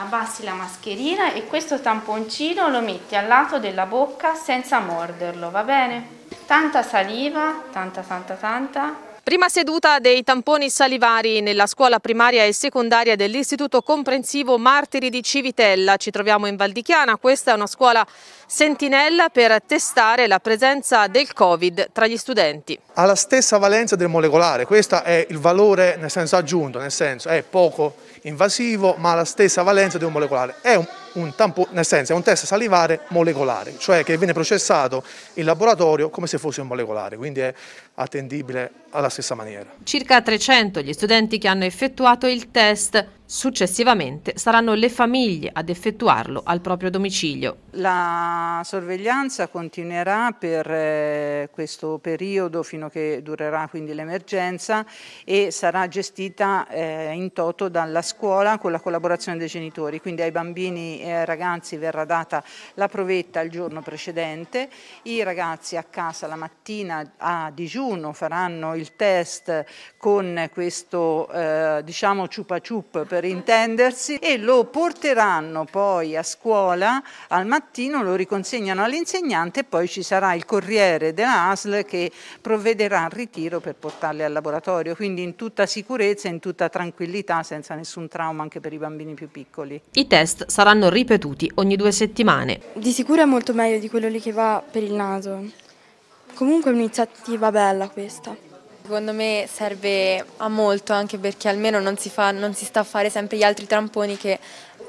abbassi la mascherina e questo tamponcino lo metti al lato della bocca senza morderlo, va bene? Tanta saliva, tanta tanta tanta Prima seduta dei tamponi salivari nella scuola primaria e secondaria dell'Istituto Comprensivo Martiri di Civitella. Ci troviamo in Valdichiana, questa è una scuola sentinella per testare la presenza del Covid tra gli studenti. Ha la stessa valenza del molecolare, questo è il valore nel senso aggiunto, nel senso è poco invasivo ma ha la stessa valenza di un molecolare. È un un, tampo, senso, un test salivare molecolare, cioè che viene processato in laboratorio come se fosse un molecolare, quindi è attendibile alla stessa maniera. Circa 300 gli studenti che hanno effettuato il test Successivamente saranno le famiglie ad effettuarlo al proprio domicilio. La sorveglianza continuerà per eh, questo periodo fino a che durerà quindi l'emergenza e sarà gestita eh, in toto dalla scuola con la collaborazione dei genitori, quindi ai bambini e ai ragazzi verrà data la provetta il giorno precedente, i ragazzi a casa la mattina a digiuno faranno il test con questo eh, diciamo ciupa ciup per per intendersi, e lo porteranno poi a scuola al mattino, lo riconsegnano all'insegnante e poi ci sarà il corriere della ASL che provvederà al ritiro per portarli al laboratorio, quindi in tutta sicurezza, in tutta tranquillità, senza nessun trauma anche per i bambini più piccoli. I test saranno ripetuti ogni due settimane. Di sicuro è molto meglio di quello lì che va per il naso. Comunque è un'iniziativa bella questa. Secondo me serve a molto anche perché almeno non si, fa, non si sta a fare sempre gli altri tramponi che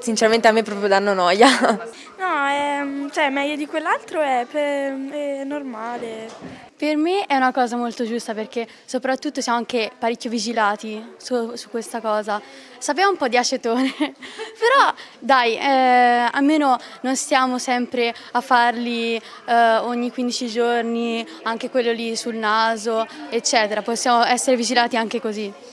sinceramente a me proprio danno noia. No, è, ehm, cioè, meglio di quell'altro è, è normale. Per me è una cosa molto giusta perché soprattutto siamo anche parecchio vigilati su, su questa cosa. Sapeva un po' di acetone, però dai, eh, almeno non stiamo sempre a farli eh, ogni 15 giorni, anche quello lì sul naso, eccetera. Possiamo essere vigilati anche così.